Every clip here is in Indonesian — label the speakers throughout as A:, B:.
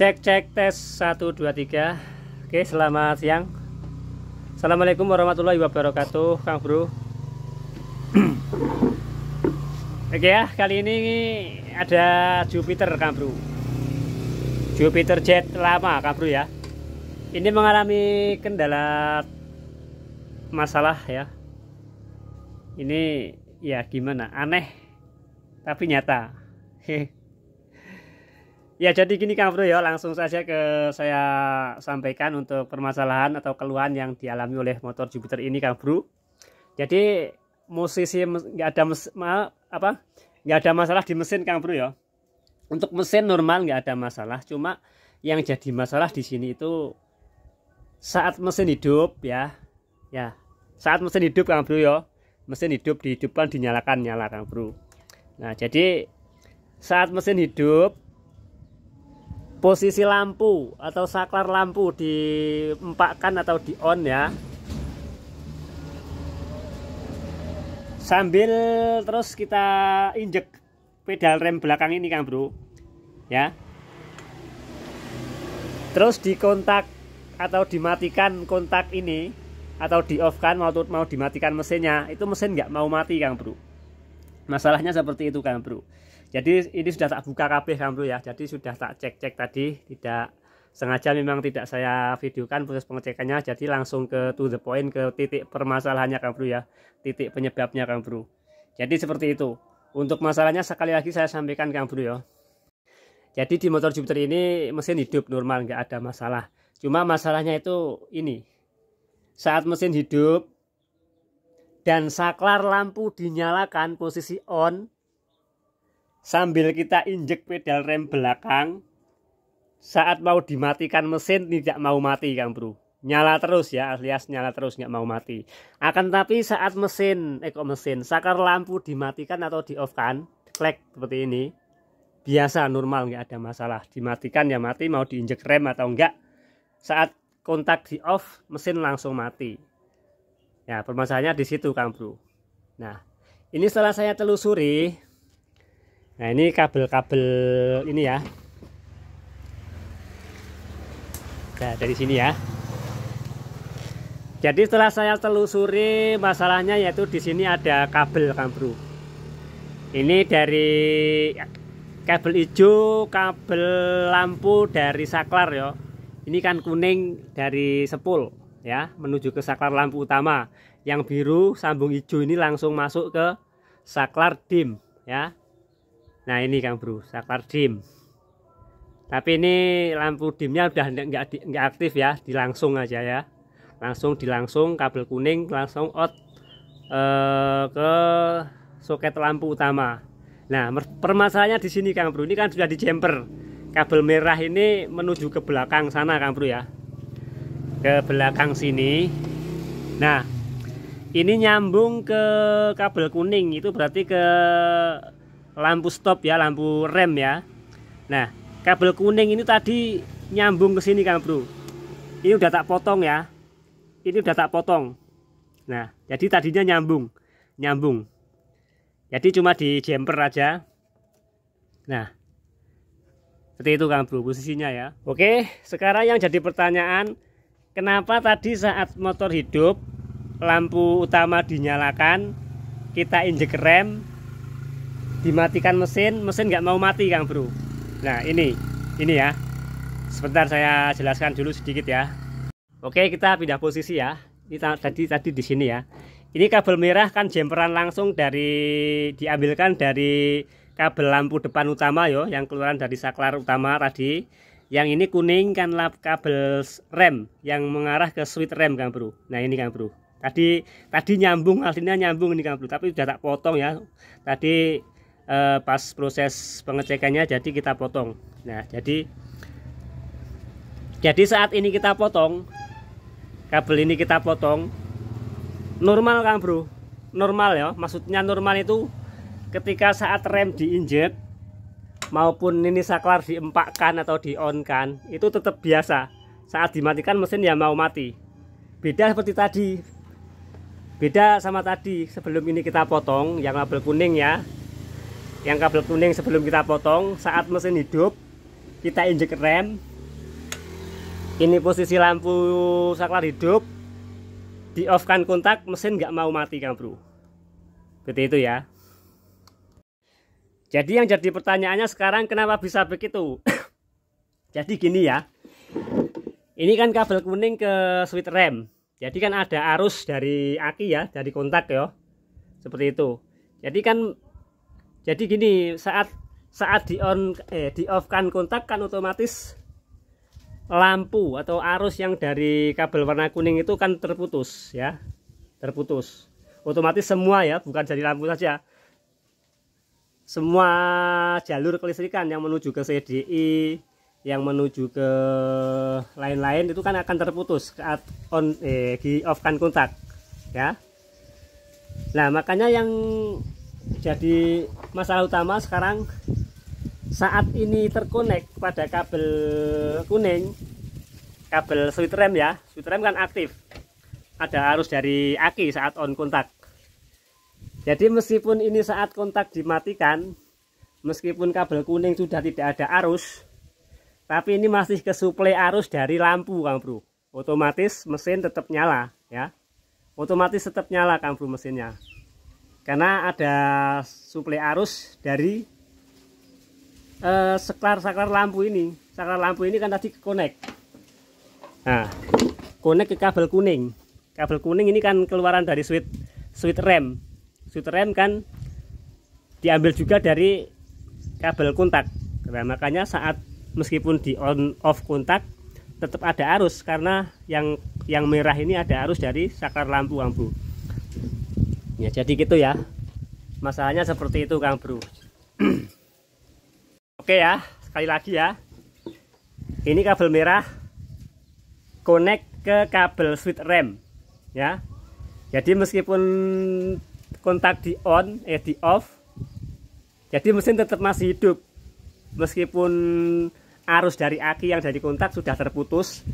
A: cek cek tes 1 2 3 Oke selamat siang Assalamualaikum warahmatullahi wabarakatuh Kang Bro Oke ya kali ini ada Jupiter Kang Bro Jupiter jet lama Kang Bro ya ini mengalami kendala masalah ya ini ya gimana aneh tapi nyata hehe Ya, jadi gini Kang Bro ya, langsung saja ke saya sampaikan untuk permasalahan atau keluhan yang dialami oleh motor Jupiter ini Kang Bro. Jadi musisi nggak ada mes, ma, apa? nggak ada masalah di mesin Kang Bro ya. Untuk mesin normal nggak ada masalah, cuma yang jadi masalah di sini itu saat mesin hidup ya. Ya, saat mesin hidup Kang Bro ya. Mesin hidup dihidupkan dinyalakan nyala Kang Bro. Nah, jadi saat mesin hidup posisi lampu atau saklar lampu diempakkan atau di on ya sambil terus kita injek pedal rem belakang ini kan bro ya terus di kontak atau dimatikan kontak ini atau di off kan mau mau dimatikan mesinnya itu mesin nggak mau mati kang bro masalahnya seperti itu kang bro jadi ini sudah tak buka kabeh bro ya jadi sudah tak cek-cek tadi tidak sengaja memang tidak saya videokan proses pengecekannya jadi langsung ke to the point ke titik permasalahannya bro ya titik penyebabnya bro jadi seperti itu untuk masalahnya sekali lagi saya sampaikan bro ya jadi di motor Jupiter ini mesin hidup normal nggak ada masalah cuma masalahnya itu ini saat mesin hidup dan saklar lampu dinyalakan posisi on sambil kita injek pedal rem belakang saat mau dimatikan mesin tidak mau mati kang bro nyala terus ya alias nyala terus nggak mau mati akan tapi saat mesin eh kok mesin sakar lampu dimatikan atau di off kan klik seperti ini biasa normal nggak ada masalah dimatikan ya mati mau diinjek rem atau enggak saat kontak di off mesin langsung mati ya permasalahannya di situ kang bro nah ini setelah saya telusuri Nah, ini kabel-kabel ini ya. Nah, dari sini ya. Jadi setelah saya telusuri masalahnya yaitu di sini ada kabel bro. Ini dari kabel hijau, kabel lampu dari saklar ya. Ini kan kuning dari sepul ya, menuju ke saklar lampu utama. Yang biru sambung hijau ini langsung masuk ke saklar dim ya nah ini Kang Bro saklar dim tapi ini lampu dimnya udah nggak nggak aktif ya dilangsung aja ya langsung dilangsung kabel kuning langsung out eh, ke soket lampu utama nah permasalahannya di sini Kang Bro ini kan sudah di jumper kabel merah ini menuju ke belakang sana Kang Bro ya ke belakang sini nah ini nyambung ke kabel kuning itu berarti ke lampu stop ya lampu rem ya nah kabel kuning ini tadi nyambung ke sini kan bro ini udah tak potong ya ini udah tak potong nah jadi tadinya nyambung nyambung jadi cuma di jumper aja nah seperti itu kan bro posisinya ya oke sekarang yang jadi pertanyaan kenapa tadi saat motor hidup lampu utama dinyalakan kita injek rem dimatikan mesin mesin nggak mau mati Kang Bro nah ini ini ya sebentar saya jelaskan dulu sedikit ya Oke kita pindah posisi ya ini tadi tadi di sini ya ini kabel merah kan jemperan langsung dari diambilkan dari kabel lampu depan utama yo yang keluaran dari saklar utama tadi yang ini kuning kan lap kabel rem yang mengarah ke switch rem Kang Bro nah ini Kang Bro tadi tadi nyambung aslinya nyambung ini Kang Bro tapi sudah tak potong ya tadi eh, pas proses pengecekannya jadi kita potong nah jadi jadi saat ini kita potong kabel ini kita potong normal kan bro normal ya maksudnya normal itu ketika saat rem diinjek maupun ini saklar diempakkan atau di on kan itu tetap biasa saat dimatikan mesin ya mau mati beda seperti tadi beda sama tadi sebelum ini kita potong yang kabel kuning ya yang kabel kuning sebelum kita potong saat mesin hidup kita injek rem ini posisi lampu saklar hidup di off kan kontak mesin nggak mau mati kan bro seperti itu ya jadi yang jadi pertanyaannya sekarang kenapa bisa begitu jadi gini ya ini kan kabel kuning ke switch rem jadi kan ada arus dari aki ya dari kontak ya seperti itu jadi kan jadi gini saat saat di on eh, di off kan kontak kan otomatis lampu atau arus yang dari kabel warna kuning itu kan terputus ya terputus otomatis semua ya bukan jadi lampu saja semua jalur kelistrikan yang menuju ke CDI yang menuju ke lain-lain itu kan akan terputus saat on eh, di off kan kontak ya nah makanya yang jadi masalah utama sekarang saat ini terkonek pada kabel kuning kabel switch rem ya switch rem kan aktif ada arus dari aki saat on kontak jadi meskipun ini saat kontak dimatikan meskipun kabel kuning sudah tidak ada arus tapi ini masih ke suplai arus dari lampu Kang Bro otomatis mesin tetap nyala ya otomatis tetap nyala Kang Bro mesinnya karena ada suplai arus dari eh, saklar-saklar lampu ini saklar lampu ini kan tadi connect nah connect ke kabel kuning kabel kuning ini kan keluaran dari switch switch rem switch rem kan diambil juga dari kabel kontak nah, makanya saat meskipun di on off kontak tetap ada arus karena yang yang merah ini ada arus dari saklar lampu lampu ya jadi gitu ya masalahnya seperti itu Kang Bro oke ya sekali lagi ya ini kabel merah connect ke kabel switch rem ya jadi meskipun kontak di on eh di off jadi mesin tetap masih hidup meskipun arus dari aki yang dari kontak sudah terputus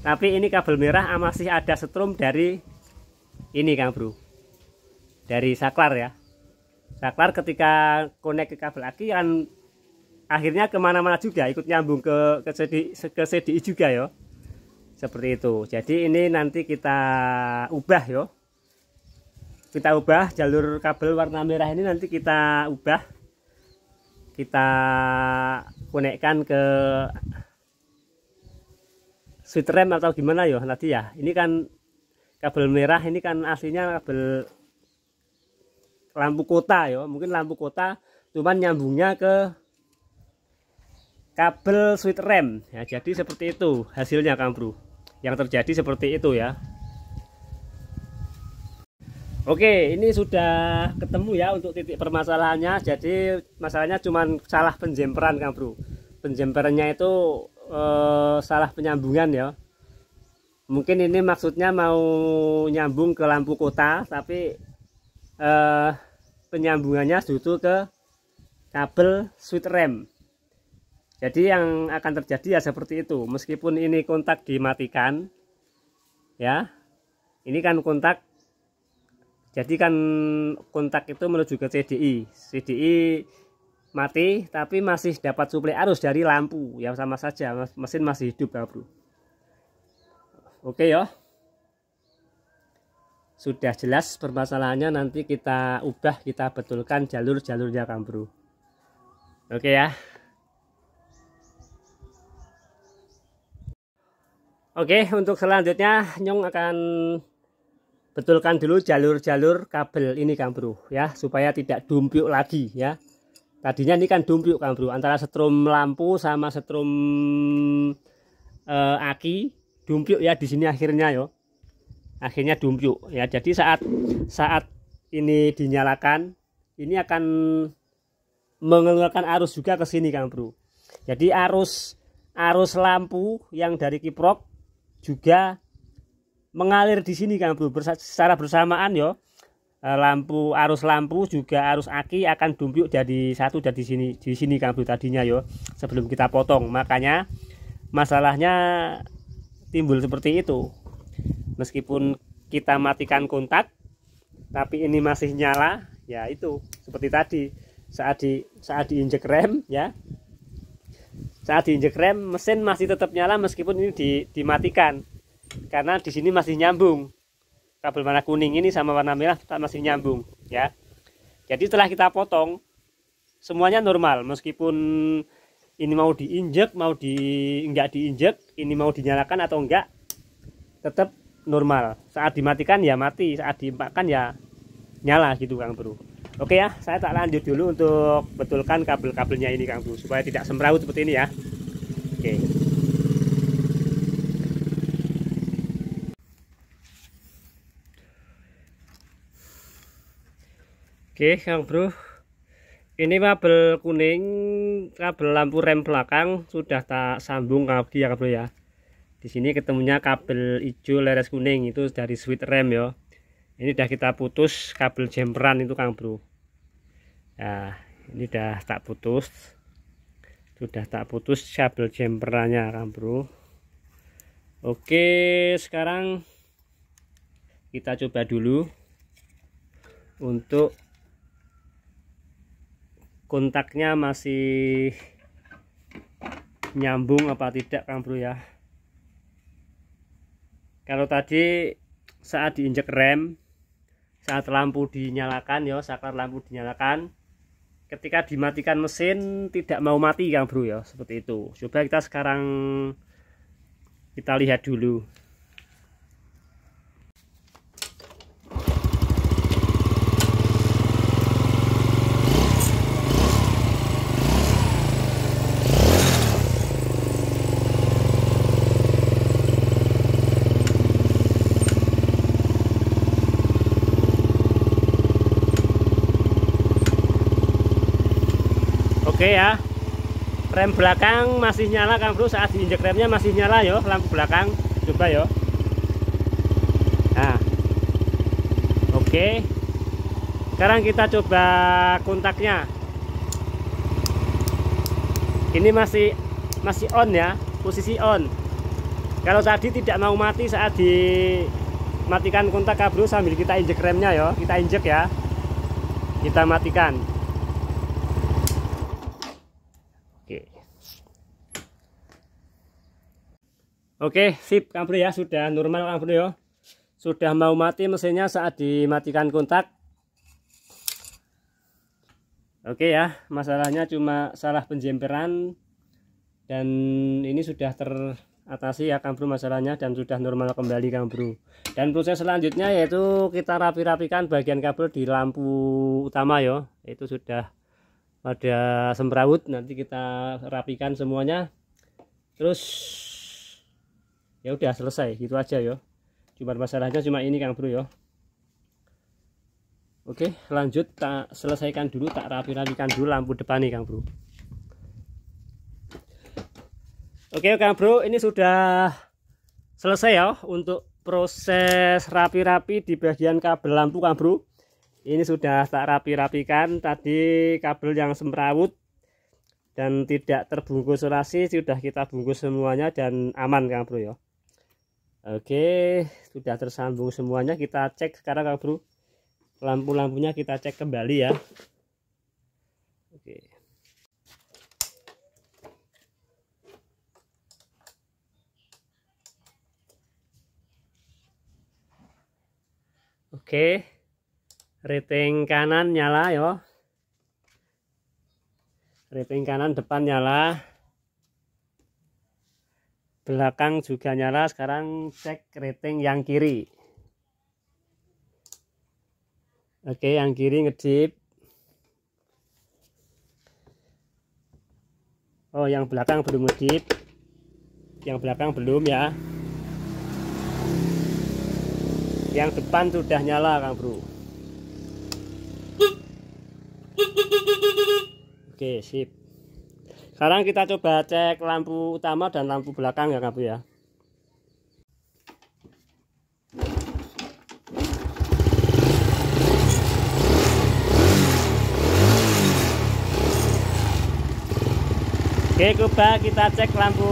A: tapi ini kabel merah masih ada setrum dari ini Kang Bro dari saklar ya saklar ketika konek ke kabel aki kan akhirnya kemana-mana juga ikut nyambung ke ke CDI, ke CDI juga ya seperti itu jadi ini nanti kita ubah yo kita ubah jalur kabel warna merah ini nanti kita ubah kita konekkan ke switch rem atau gimana ya nanti ya ini kan kabel merah ini kan aslinya kabel lampu kota ya mungkin lampu kota cuman nyambungnya ke kabel switch rem ya jadi seperti itu hasilnya Kang Bro yang terjadi seperti itu ya Oke ini sudah ketemu ya untuk titik permasalahannya jadi masalahnya cuman salah penjemperan Kang Bro penjemperannya itu eh, salah penyambungan ya mungkin ini maksudnya mau nyambung ke lampu kota tapi eh, penyambungannya justru ke kabel switch rem jadi yang akan terjadi ya seperti itu meskipun ini kontak dimatikan ya ini kan kontak jadi kan kontak itu menuju ke CDI CDI mati tapi masih dapat suplai arus dari lampu Yang sama saja mesin masih hidup ya bro oke ya sudah jelas permasalahannya nanti kita ubah kita betulkan jalur-jalurnya Bro. oke ya oke untuk selanjutnya nyong akan betulkan dulu jalur-jalur kabel ini Bro ya supaya tidak dumpyuk lagi ya tadinya ini kan dumpyuk kang Bro antara setrum lampu sama setrum eh, aki dumpyuk ya di sini akhirnya yo akhirnya dumpiuk ya jadi saat saat ini dinyalakan ini akan mengeluarkan arus juga ke sini Kang Bro jadi arus arus lampu yang dari kiprok juga mengalir di sini Kang Bro secara bersamaan yo eh, lampu arus lampu juga arus aki akan dumpiuk jadi satu dari sini di sini Kang Bro tadinya yo sebelum kita potong makanya masalahnya timbul seperti itu meskipun kita matikan kontak tapi ini masih nyala ya itu seperti tadi saat di saat diinjek rem ya saat diinjek rem mesin masih tetap nyala meskipun ini di, dimatikan karena di sini masih nyambung kabel warna kuning ini sama warna merah tetap masih nyambung ya jadi setelah kita potong semuanya normal meskipun ini mau diinjek mau di enggak diinjek ini mau dinyalakan atau enggak tetap normal saat dimatikan ya mati saat dimakan ya nyala gitu Kang Bro Oke ya saya tak lanjut dulu untuk betulkan kabel-kabelnya ini Kang Bro supaya tidak semrawut seperti ini ya Oke Oke Kang Bro ini kabel kuning kabel lampu rem belakang sudah tak sambung lagi ya Kang Bro ya di sini ketemunya kabel hijau leres kuning itu dari sweet rem ya ini udah kita putus kabel jemperan itu Kang Bro Ya ini udah tak putus sudah tak putus kabel jemperannya Kang Bro oke sekarang kita coba dulu untuk kontaknya masih nyambung apa tidak Kang Bro ya kalau tadi saat diinjek rem saat lampu dinyalakan ya saklar lampu dinyalakan ketika dimatikan mesin tidak mau mati kang bro ya seperti itu coba kita sekarang kita lihat dulu oke ya rem belakang masih nyala kan Bro saat diinjek remnya masih nyala yo lampu belakang coba yo nah oke sekarang kita coba kontaknya ini masih masih on ya posisi on kalau tadi tidak mau mati saat dimatikan kontak kabru sambil kita injek remnya yo kita injek ya kita matikan Oke, sip Kang Bro ya, sudah normal Kang Bro ya. Sudah mau mati mesinnya saat dimatikan kontak. Oke ya, masalahnya cuma salah penjemperan dan ini sudah teratasi ya Kang Bro masalahnya dan sudah normal kembali Kang Bro. Dan proses selanjutnya yaitu kita rapi-rapikan bagian kabel di lampu utama ya. Itu sudah ada semrawut nanti kita rapikan semuanya. Terus ya udah selesai gitu aja yo cuma masalahnya cuma ini Kang Bro yo Oke lanjut tak selesaikan dulu tak rapi-rapikan dulu lampu depan nih Kang Bro Oke Kang Bro ini sudah selesai ya untuk proses rapi-rapi di bagian kabel lampu Kang Bro ini sudah tak rapi-rapikan tadi kabel yang semrawut dan tidak terbungkus rasi sudah kita bungkus semuanya dan aman Kang Bro ya Oke, sudah tersambung semuanya. Kita cek sekarang, Kak Bro. Lampu-lampunya kita cek kembali ya. Oke. Oke. Rating kanan nyala ya. Rating kanan depan nyala belakang juga nyala sekarang cek rating yang kiri oke yang kiri ngedip oh yang belakang belum ngedip yang belakang belum ya yang depan sudah nyala kang bro oke sip sekarang kita coba cek lampu utama dan lampu belakang ya Bu ya. Oke, coba kita cek lampu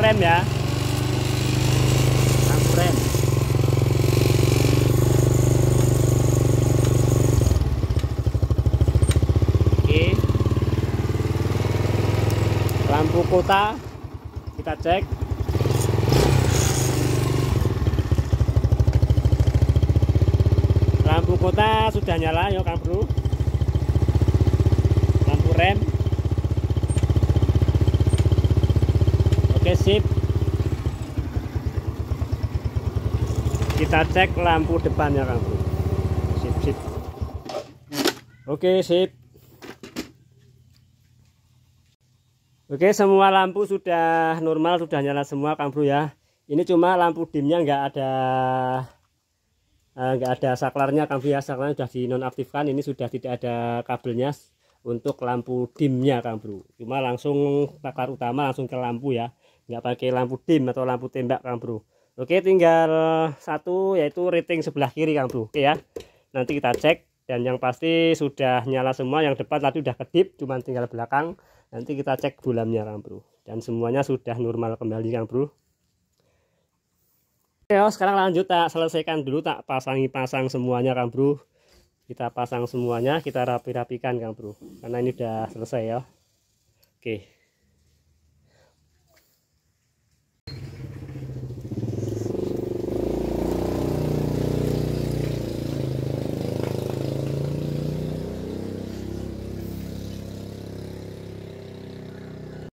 A: rem ya. lampu kota kita cek lampu kota sudah nyala yuk kan bro lampu rem oke sip kita cek lampu depannya kan bro sip sip oke sip Oke semua lampu sudah normal sudah nyala semua Kang Bro ya ini cuma lampu dimnya nggak ada eh, nggak ada saklarnya Kang Bro ya saklarnya sudah dinonaktifkan ini sudah tidak ada kabelnya untuk lampu dimnya Kang Bro cuma langsung saklar utama langsung ke lampu ya nggak pakai lampu dim atau lampu tembak Kang Bro Oke tinggal satu yaitu rating sebelah kiri Kang Bro Oke ya nanti kita cek dan yang pasti sudah nyala semua yang depan tadi sudah kedip cuma tinggal belakang nanti kita cek bulamnya kan bro dan semuanya sudah normal kembali kan bro Oke, oh, sekarang lanjut tak selesaikan dulu tak pasangi-pasang semuanya kan bro kita pasang semuanya kita rapi-rapikan kan bro karena ini sudah selesai ya oke